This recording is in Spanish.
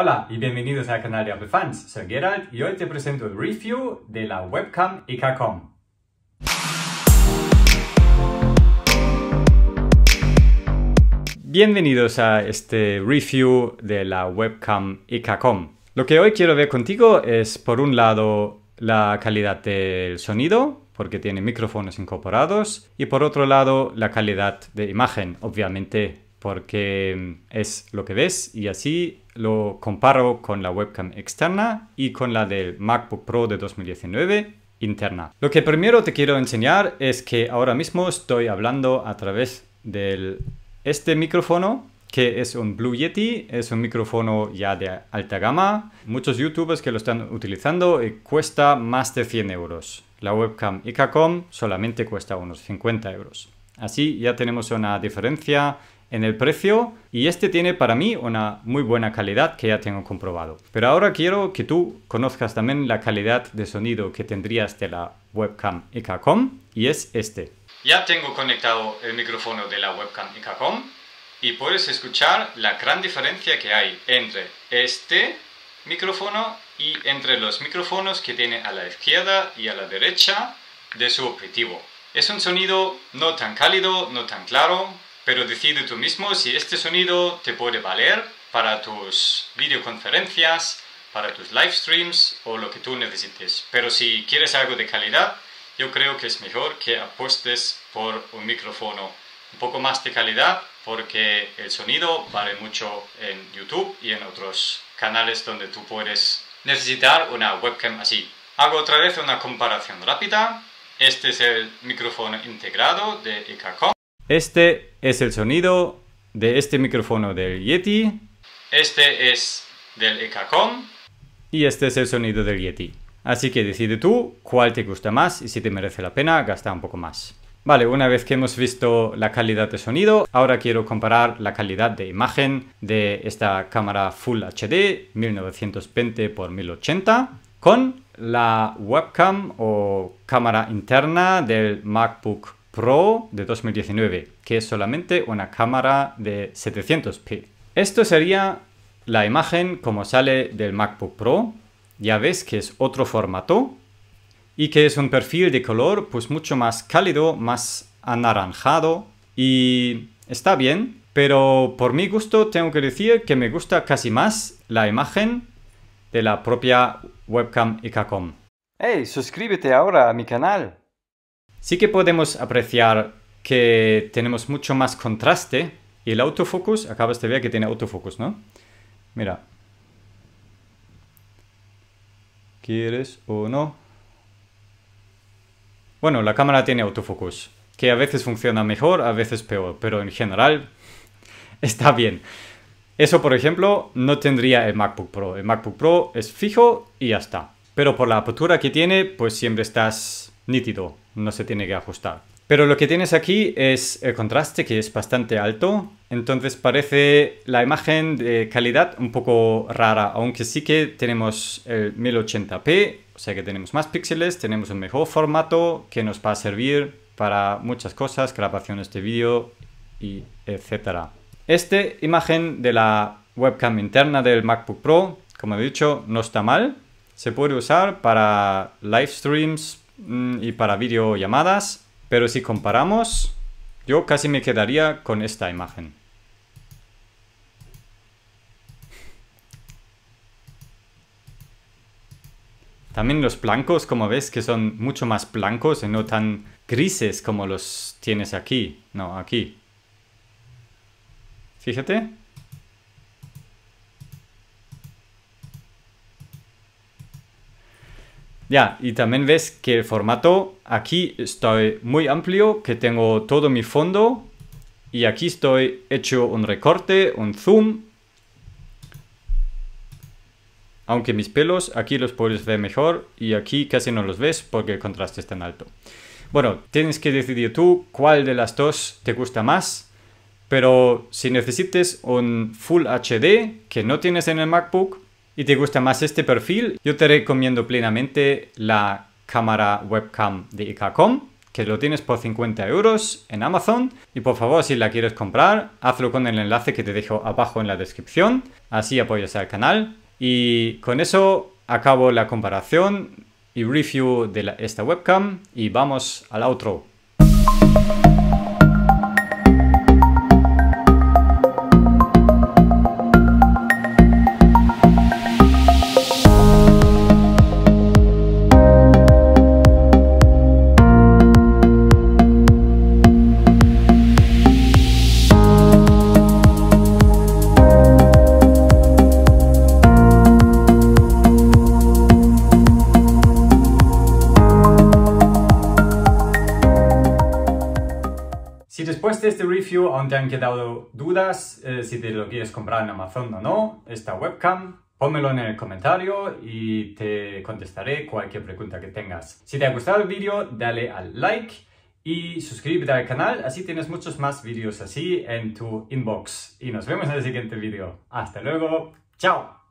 Hola y bienvenidos a canal de Apple Fans, soy Gerald y hoy te presento el review de la webcam IKCOM. Bienvenidos a este review de la webcam IKCOM. Lo que hoy quiero ver contigo es por un lado la calidad del sonido, porque tiene micrófonos incorporados, y por otro lado la calidad de imagen, obviamente porque es lo que ves y así lo comparo con la webcam externa y con la del MacBook Pro de 2019 interna. Lo que primero te quiero enseñar es que ahora mismo estoy hablando a través de este micrófono que es un Blue Yeti, es un micrófono ya de alta gama, muchos youtubers que lo están utilizando cuesta más de 100 euros. La webcam ICACOM solamente cuesta unos 50 euros. Así ya tenemos una diferencia en el precio y este tiene para mí una muy buena calidad que ya tengo comprobado. Pero ahora quiero que tú conozcas también la calidad de sonido que tendrías de la webcam IKCOM y es este. Ya tengo conectado el micrófono de la webcam IKCOM y puedes escuchar la gran diferencia que hay entre este micrófono y entre los micrófonos que tiene a la izquierda y a la derecha de su objetivo. Es un sonido no tan cálido, no tan claro, pero decide tú mismo si este sonido te puede valer para tus videoconferencias, para tus live streams o lo que tú necesites. Pero si quieres algo de calidad, yo creo que es mejor que apuestes por un micrófono un poco más de calidad porque el sonido vale mucho en YouTube y en otros canales donde tú puedes necesitar una webcam así. Hago otra vez una comparación rápida. Este es el micrófono integrado de EKCOM. Este es el sonido de este micrófono del Yeti. Este es del Ecacom. Y este es el sonido del Yeti. Así que decide tú cuál te gusta más y si te merece la pena gastar un poco más. Vale, una vez que hemos visto la calidad de sonido, ahora quiero comparar la calidad de imagen de esta cámara Full HD 1920x1080 con la webcam o cámara interna del MacBook Pro de 2019, que es solamente una cámara de 700p. Esto sería la imagen como sale del MacBook Pro. Ya ves que es otro formato y que es un perfil de color pues mucho más cálido, más anaranjado y está bien, pero por mi gusto tengo que decir que me gusta casi más la imagen de la propia webcam ICACOM. ¡Hey! Suscríbete ahora a mi canal. Sí que podemos apreciar que tenemos mucho más contraste y el autofocus, acabas este de ver que tiene autofocus, ¿no? Mira. ¿Quieres o no? Bueno, la cámara tiene autofocus, que a veces funciona mejor, a veces peor, pero en general está bien. Eso, por ejemplo, no tendría el MacBook Pro. El MacBook Pro es fijo y ya está. Pero por la apertura que tiene, pues siempre estás nítido no se tiene que ajustar. Pero lo que tienes aquí es el contraste, que es bastante alto, entonces parece la imagen de calidad un poco rara, aunque sí que tenemos el 1080p, o sea que tenemos más píxeles, tenemos un mejor formato que nos va a servir para muchas cosas, grabaciones de este vídeo y etcétera. Esta imagen de la webcam interna del MacBook Pro, como he dicho, no está mal. Se puede usar para live streams, Mm, y para videollamadas, pero si comparamos, yo casi me quedaría con esta imagen. También los blancos, como ves, que son mucho más blancos y no tan grises como los tienes aquí. No, aquí. Fíjate. Ya, y también ves que el formato aquí estoy muy amplio, que tengo todo mi fondo y aquí estoy hecho un recorte, un zoom. Aunque mis pelos aquí los puedes ver mejor y aquí casi no los ves porque el contraste es tan alto. Bueno, tienes que decidir tú cuál de las dos te gusta más, pero si necesites un Full HD que no tienes en el MacBook, y te gusta más este perfil, yo te recomiendo plenamente la cámara webcam de IKCOM, que lo tienes por 50 euros en Amazon. Y por favor, si la quieres comprar, hazlo con el enlace que te dejo abajo en la descripción. Así apoyas al canal. Y con eso acabo la comparación y review de esta webcam y vamos al outro. después de este review aún te han quedado dudas eh, si te lo quieres comprar en Amazon o no, esta webcam, pónmelo en el comentario y te contestaré cualquier pregunta que tengas. Si te ha gustado el vídeo, dale al like y suscríbete al canal, así tienes muchos más vídeos así en tu inbox. Y nos vemos en el siguiente vídeo. Hasta luego, chao.